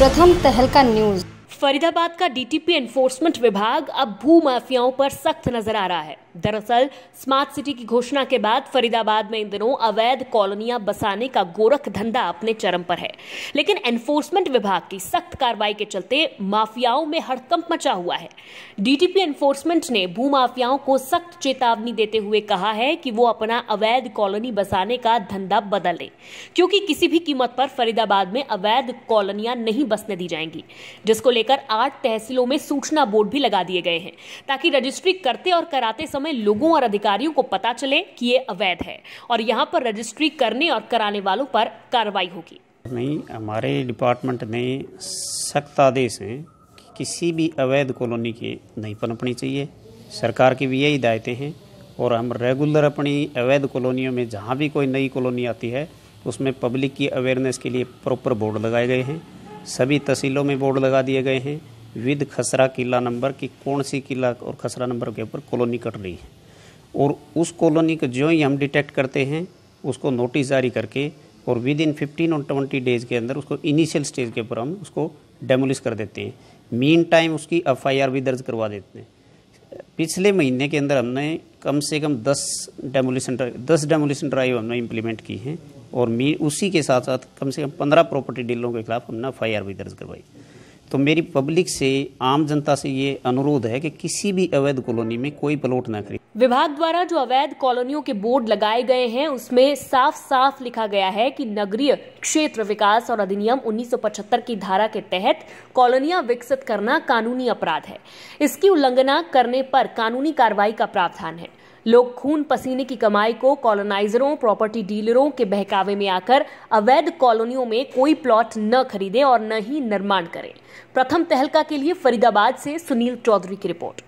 प्रथम तहलका न्यूज़ फरीदाबाद का डीटीपी एनफोर्समेंट विभाग अब भू माफियाओं पर सख्त नजर आ रहा है दरअसल स्मार्ट सिटी की घोषणा के बाद फरीदाबाद में इन दिनों अवैध कॉलोनियां बसाने का गोरख धंधा अपने चरम पर है लेकिन एनफोर्समेंट विभाग की सख्त कार्रवाई के चलते माफियाओं में हड़कंप मचा हुआ है डीटीपी एनफोर्समेंट ने भू माफियाओं को सख्त चेतावनी देते हुए कहा है कि वो अपना अवैध कॉलोनी बसाने का धंधा बदल लें क्योंकि किसी भी कीमत पर फरीदाबाद में अवैध कॉलोनियां नहीं बसने दी जाएंगी जिसको लेकर लेकर आठ तहसीलों में सूचना बोर्ड भी लगा दिए गए हैं ताकि रजिस्ट्री करते और कराते समय लोगों और अधिकारियों को पता चले कि ये अवैध है और यहाँ पर रजिस्ट्री करने और कराने वालों पर कार्रवाई होगी नहीं हमारे डिपार्टमेंट ने सख्त आदेश हैं कि किसी भी अवैध कॉलोनी के नहीं पनपनी चाहिए सरकार की भी यही दायते हैं और हम रेगुलर अपनी अवैध कॉलोनियों में जहाँ भी कोई नई कॉलोनी आती है उसमें पब्लिक की अवेयरनेस के लिए प्रॉपर बोर्ड लगाए गए हैं सभी तहसीलों में बोर्ड लगा दिए गए हैं विद खसरा किला नंबर की कौन सी किला और खसरा नंबर के ऊपर कॉलोनी कट रही है और उस कॉलोनी को जो ही हम डिटेक्ट करते हैं उसको नोटिस जारी करके और विद इन फिफ्टीन और ट्वेंटी डेज के अंदर उसको इनिशियल स्टेज के ऊपर हम उसको डेमोलिश कर देते हैं मीन टाइम उसकी एफ भी दर्ज करवा देते हैं पिछले महीने के अंदर हमने कम से कम दस डेमोलिशन दस डेमोलिशन ड्राइव हमने इम्प्लीमेंट की हैं और मी उसी के साथ साथ कम से कम पंद्रह प्रॉपर्टी डीलरों के खिलाफ हमने एफ भी दर्ज करवाई तो मेरी पब्लिक से आम जनता से ये अनुरोध है कि किसी भी अवैध कॉलोनी में कोई प्लॉट न खरीद विभाग द्वारा जो अवैध कॉलोनियों के बोर्ड लगाए गए हैं उसमें साफ साफ लिखा गया है कि नगरीय क्षेत्र विकास और अधिनियम 1975 की धारा के तहत कॉलोनियां विकसित करना कानूनी अपराध है इसकी उल्लंघना करने पर कानूनी कार्रवाई का प्रावधान है लोग खून पसीने की कमाई को कॉलोनाइजरों प्रॉपर्टी डीलरों के बहकावे में आकर अवैध कॉलोनियों में कोई प्लॉट न खरीदें और न ही निर्माण करें प्रथम तहलका के लिए फरीदाबाद से सुनील चौधरी की रिपोर्ट